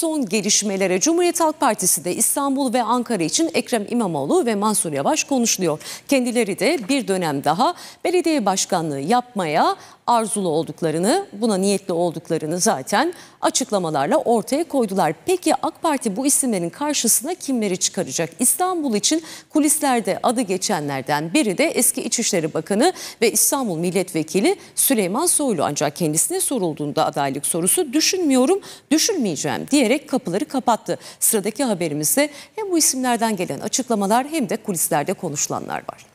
son gelişmelere Cumhuriyet Halk Partisi de İstanbul ve Ankara için Ekrem İmamoğlu ve Mansur Yavaş konuşuluyor. Kendileri de bir dönem daha belediye başkanlığı yapmaya arzulu olduklarını, buna niyetli olduklarını zaten açıklamalarla ortaya koydular. Peki AK Parti bu isimlerin karşısına kimleri çıkaracak? İstanbul için kulislerde adı geçenlerden biri de eski İçişleri Bakanı ve İstanbul Milletvekili Süleyman Soylu. Ancak kendisine sorulduğunda adaylık sorusu düşünmüyorum, düşünmeyeceğim diye diyerek kapıları kapattı. Sıradaki haberimizde hem bu isimlerden gelen açıklamalar hem de kulislerde konuşulanlar var.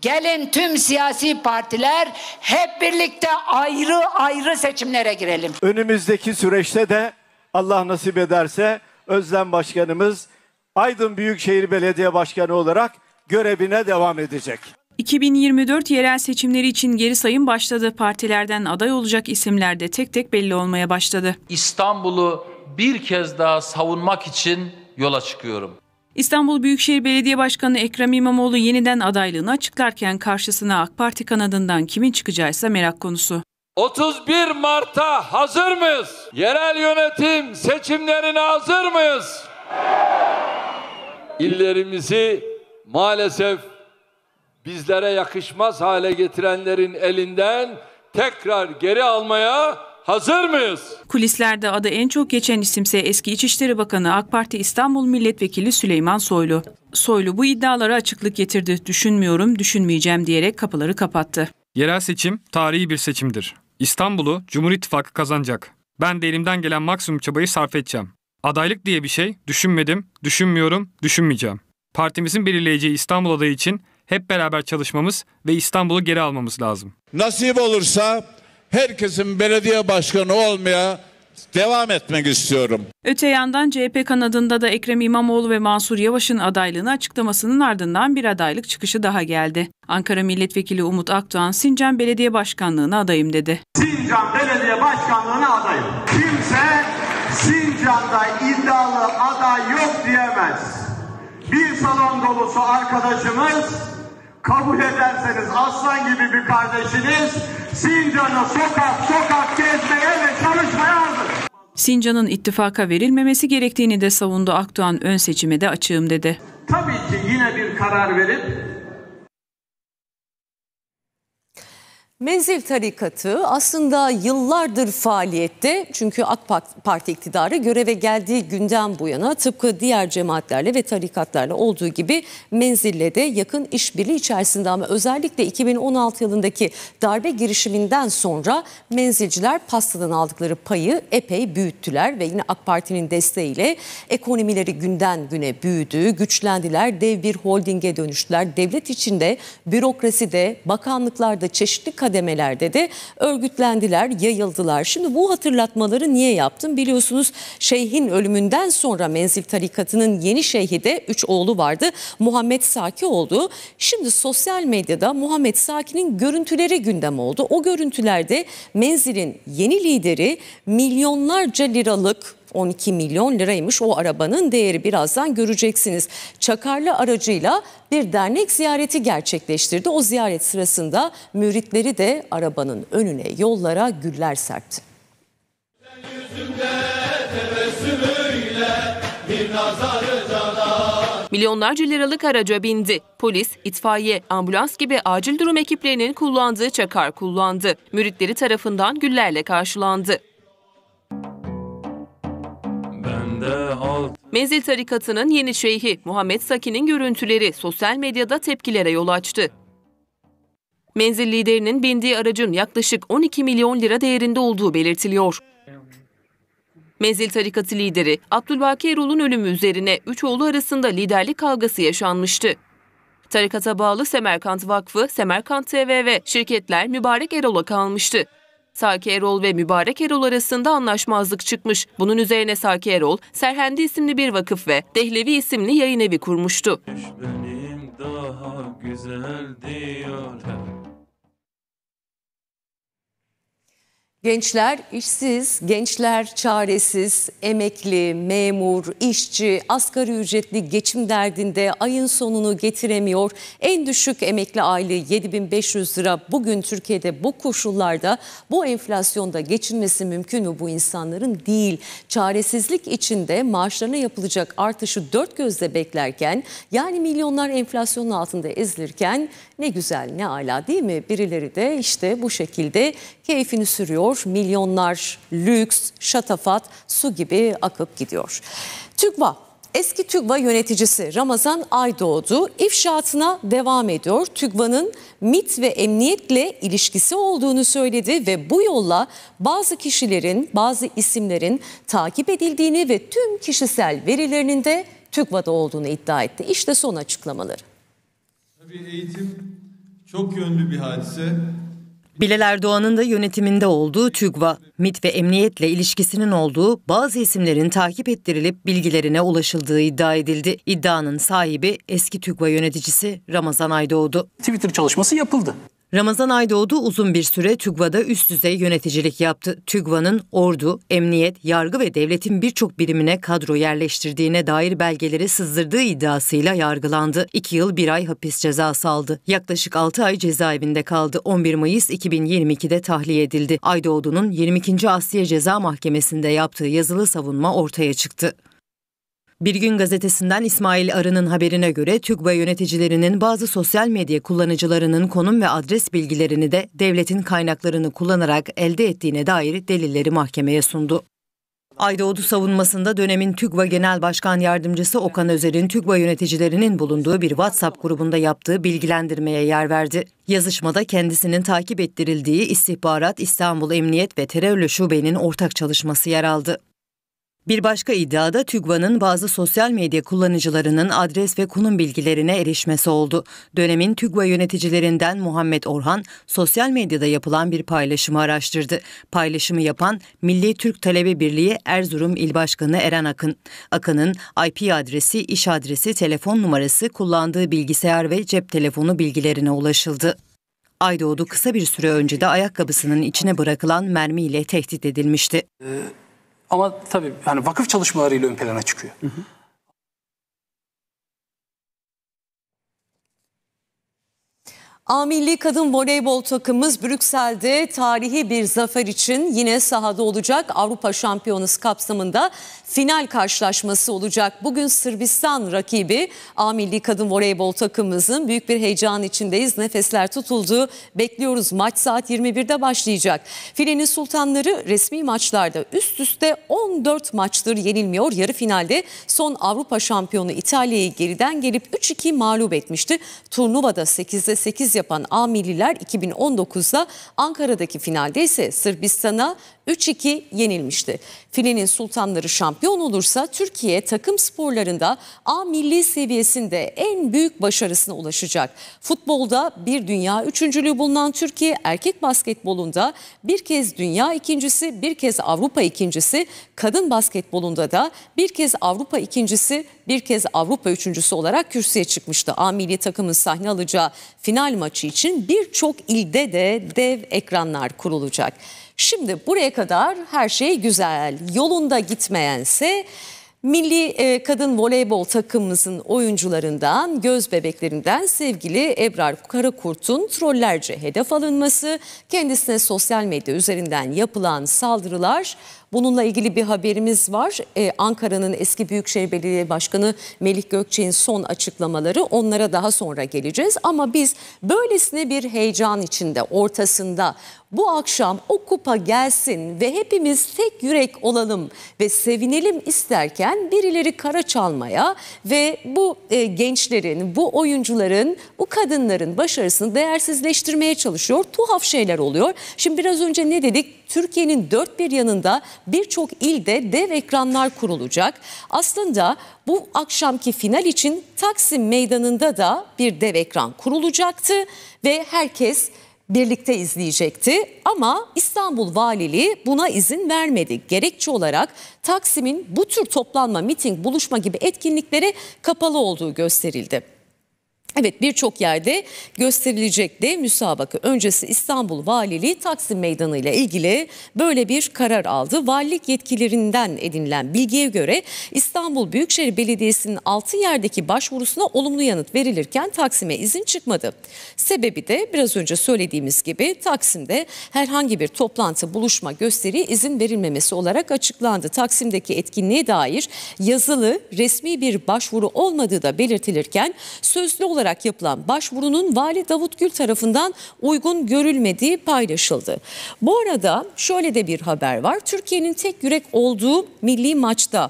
Gelin tüm siyasi partiler hep birlikte ayrı ayrı seçimlere girelim. Önümüzdeki süreçte de Allah nasip ederse Özlem Başkanımız Aydın Büyükşehir Belediye Başkanı olarak görevine devam edecek. 2024 yerel seçimleri için geri sayım başladı. Partilerden aday olacak isimler de tek tek belli olmaya başladı. İstanbul'u bir kez daha savunmak için yola çıkıyorum. İstanbul Büyükşehir Belediye Başkanı Ekrem İmamoğlu yeniden adaylığını açıklarken karşısına AK Parti kanadından kimin çıkacağı ise merak konusu. 31 Mart'a hazır mıyız? Yerel yönetim seçimlerine hazır mıyız? İllerimizi maalesef bizlere yakışmaz hale getirenlerin elinden tekrar geri almaya hazır mıyız? Kulislerde adı en çok geçen isimse eski İçişleri Bakanı AK Parti İstanbul Milletvekili Süleyman Soylu. Soylu bu iddialara açıklık getirdi. Düşünmüyorum, düşünmeyeceğim diyerek kapıları kapattı. Yerel seçim tarihi bir seçimdir. İstanbul'u Cumhur İttifakı kazanacak. Ben de elimden gelen maksimum çabayı sarf edeceğim. Adaylık diye bir şey düşünmedim, düşünmüyorum, düşünmeyeceğim. Partimizin belirleyeceği İstanbul adayı için hep beraber çalışmamız ve İstanbul'u geri almamız lazım. Nasip olursa herkesin belediye başkanı olmaya devam etmek istiyorum. Öte yandan CHP kanadında da Ekrem İmamoğlu ve Mansur Yavaş'ın adaylığını açıklamasının ardından bir adaylık çıkışı daha geldi. Ankara Milletvekili Umut Akdoğan Sincan Belediye Başkanlığı'na adayım dedi. Sincan Belediye Başkanlığı'na adayım. Kimse Sincan'da iddialı aday yok diyemez. Bir salon dolusu arkadaşımız kabul ederseniz aslan gibi bir kardeşiniz Sincan'a sokak sokak gezmeye ve çalışmaya hazır. Sincan'ın ittifaka verilmemesi gerektiğini de savundu Akdoğan ön seçime de açığım dedi. Tabii ki yine bir karar verip Menzil tarikatı aslında yıllardır faaliyette çünkü AK Parti iktidarı göreve geldiği günden bu yana tıpkı diğer cemaatlerle ve tarikatlarla olduğu gibi menzille de yakın işbirliği içerisinde ama özellikle 2016 yılındaki darbe girişiminden sonra menzilciler pastadan aldıkları payı epey büyüttüler ve yine AK Parti'nin desteğiyle ekonomileri günden güne büyüdü, güçlendiler, dev bir holdinge dönüştüler. Devlet içinde, bürokraside, bakanlıklarda çeşitli kadar kademelerde de örgütlendiler, yayıldılar. Şimdi bu hatırlatmaları niye yaptım? Biliyorsunuz şeyhin ölümünden sonra Menzil tarikatının yeni şeyhi de 3 oğlu vardı. Muhammed Saki oldu. Şimdi sosyal medyada Muhammed Saki'nin görüntüleri gündem oldu. O görüntülerde Menzil'in yeni lideri milyonlarca liralık 12 milyon liraymış o arabanın değeri birazdan göreceksiniz. Çakarlı aracıyla bir dernek ziyareti gerçekleştirdi. O ziyaret sırasında müritleri de arabanın önüne yollara güller serpti. Milyonlarca liralık araca bindi. Polis, itfaiye, ambulans gibi acil durum ekiplerinin kullandığı çakar kullandı. Müritleri tarafından güllerle karşılandı. içinde Menzil tarikatının yeni şeyhi Muhammed Saki'nin görüntüleri sosyal medyada tepkilere yol açtı. Menzil liderinin bindiği aracın yaklaşık 12 milyon lira değerinde olduğu belirtiliyor. Menzil tarikatı lideri Abdülbaki Erol'un ölümü üzerine üç oğlu arasında liderlik kavgası yaşanmıştı. Tarikata bağlı Semerkant Vakfı, Semerkant TV ve şirketler Mübarek Erol'a kalmıştı. Saki Erol ve Mübarek Erol arasında anlaşmazlık çıkmış. Bunun üzerine Saki Erol, Serhendi isimli bir vakıf ve Dehlevi isimli yayın evi kurmuştu. Benim daha güzel diyor. Gençler işsiz, gençler çaresiz, emekli, memur, işçi, asgari ücretli geçim derdinde ayın sonunu getiremiyor. En düşük emekli aile 7500 lira. Bugün Türkiye'de bu koşullarda bu enflasyonda geçinmesi mümkün mü bu insanların? Değil. Çaresizlik içinde maaşlarına yapılacak artışı dört gözle beklerken yani milyonlar enflasyonun altında ezilirken ne güzel ne ala değil mi? Birileri de işte bu şekilde keyfini sürüyor gidiyor. Milyonlar lüks, şatafat, su gibi akıp gidiyor. TÜGVA Eski TÜGVA yöneticisi Ramazan Aydoğdu ifşaatına devam ediyor. TÜGVA'nın MIT ve emniyetle ilişkisi olduğunu söyledi ve bu yolla bazı kişilerin, bazı isimlerin takip edildiğini ve tüm kişisel verilerinin de TÜGVA'da olduğunu iddia etti. İşte son açıklamaları. Tabii eğitim çok yönlü bir hadise. Bilal Erdoğan'ın da yönetiminde olduğu TÜGVA, MIT ve emniyetle ilişkisinin olduğu bazı isimlerin takip ettirilip bilgilerine ulaşıldığı iddia edildi. İddianın sahibi eski TÜGVA yöneticisi Ramazan Aydoğdu. Twitter çalışması yapıldı. Ramazan Aydoğdu uzun bir süre TÜGVA'da üst düzey yöneticilik yaptı. TÜGVA'nın ordu, emniyet, yargı ve devletin birçok birimine kadro yerleştirdiğine dair belgeleri sızdırdığı iddiasıyla yargılandı. 2 yıl 1 ay hapis cezası aldı. Yaklaşık 6 ay cezaevinde kaldı. 11 Mayıs 2022'de tahliye edildi. Aydoğdu'nun 22. Asya Ceza Mahkemesi'nde yaptığı yazılı savunma ortaya çıktı. Bir Gün Gazetesi'nden İsmail Arı'nın haberine göre TÜGVA yöneticilerinin bazı sosyal medya kullanıcılarının konum ve adres bilgilerini de devletin kaynaklarını kullanarak elde ettiğine dair delilleri mahkemeye sundu. Aydoğdu savunmasında dönemin TÜGVA Genel Başkan Yardımcısı Okan Özer'in TÜGVA yöneticilerinin bulunduğu bir WhatsApp grubunda yaptığı bilgilendirmeye yer verdi. Yazışmada kendisinin takip ettirildiği İstihbarat İstanbul Emniyet ve Terörle Şube'nin ortak çalışması yer aldı. Bir başka iddiada TÜGVA'nın bazı sosyal medya kullanıcılarının adres ve konum bilgilerine erişmesi oldu. Dönemin TÜGVA yöneticilerinden Muhammed Orhan, sosyal medyada yapılan bir paylaşımı araştırdı. Paylaşımı yapan Milli Türk Talebe Birliği Erzurum İl Başkanı Eren Akın. Akın'ın IP adresi, iş adresi, telefon numarası, kullandığı bilgisayar ve cep telefonu bilgilerine ulaşıldı. Aydoğdu kısa bir süre önce de ayakkabısının içine bırakılan mermiyle tehdit edilmişti. Ee, ama tabii yani vakıf çalışmalarıyla ön plana çıkıyor. Hı hı. A kadın voleybol takımımız Brüksel'de tarihi bir zafer için yine sahada olacak. Avrupa Şampiyonası kapsamında final karşılaşması olacak. Bugün Sırbistan rakibi A kadın voleybol takımımızın büyük bir heyecan içindeyiz. Nefesler tutuldu. Bekliyoruz maç saat 21'de başlayacak. Filenin sultanları resmi maçlarda üst üste 14 maçtır yenilmiyor. Yarı finalde son Avrupa şampiyonu İtalya'yı geriden gelip 3-2 mağlup etmişti. Turnuvada 8'de 8 sürpriz yapan Amililer 2019'da Ankara'daki finalde ise Sırbistan'a 3-2 yenilmişti. Filenin sultanları şampiyon olursa Türkiye takım sporlarında A milli seviyesinde en büyük başarısına ulaşacak. Futbolda bir dünya üçüncülüğü bulunan Türkiye erkek basketbolunda bir kez dünya ikincisi, bir kez Avrupa ikincisi, kadın basketbolunda da bir kez Avrupa ikincisi, bir kez Avrupa üçüncüsü olarak kürsüye çıkmıştı. A milli takımın sahne alacağı final maçı için birçok ilde de dev ekranlar kurulacak. Şimdi buraya kadar her şey güzel. Yolunda gitmeyense Milli e, kadın voleybol takımımızın oyuncularından, göz bebeklerinden sevgili Ebrar Karakurt'un trollerce hedef alınması, kendisine sosyal medya üzerinden yapılan saldırılar Bununla ilgili bir haberimiz var. Ee, Ankara'nın eski Büyükşehir Belediye Başkanı Melih Gökçe'nin son açıklamaları. Onlara daha sonra geleceğiz. Ama biz böylesine bir heyecan içinde, ortasında bu akşam o kupa gelsin ve hepimiz tek yürek olalım ve sevinelim isterken birileri kara çalmaya ve bu e, gençlerin, bu oyuncuların, bu kadınların başarısını değersizleştirmeye çalışıyor. Tuhaf şeyler oluyor. Şimdi biraz önce ne dedik? Türkiye'nin dört bir yanında birçok ilde dev ekranlar kurulacak. Aslında bu akşamki final için Taksim Meydanı'nda da bir dev ekran kurulacaktı ve herkes birlikte izleyecekti ama İstanbul Valiliği buna izin vermedi. Gerekçe olarak Taksim'in bu tür toplanma, miting, buluşma gibi etkinliklere kapalı olduğu gösterildi. Evet birçok yerde gösterilecek de müsabaka öncesi İstanbul Valiliği Taksim Meydanı ile ilgili böyle bir karar aldı. Valilik yetkililerinden edinilen bilgiye göre İstanbul Büyükşehir Belediyesi'nin 6 yerdeki başvurusuna olumlu yanıt verilirken Taksim'e izin çıkmadı. Sebebi de biraz önce söylediğimiz gibi Taksim'de herhangi bir toplantı, buluşma, gösteri izin verilmemesi olarak açıklandı. Taksim'deki etkinliğe dair yazılı resmi bir başvuru olmadığı da belirtilirken sözlü olarak olarak yapılan başvurunun Vali Davut Gül tarafından uygun görülmediği paylaşıldı. Bu arada şöyle de bir haber var. Türkiye'nin tek yürek olduğu milli maçta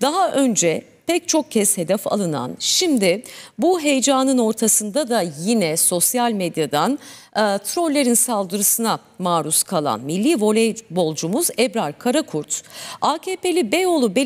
daha önce pek çok kez hedef alınan şimdi bu heyecanın ortasında da yine sosyal medyadan e, trollerin saldırısına maruz kalan milli voleybolcumuz Ebrar Karakurt AKP'li Beyoğlu Bel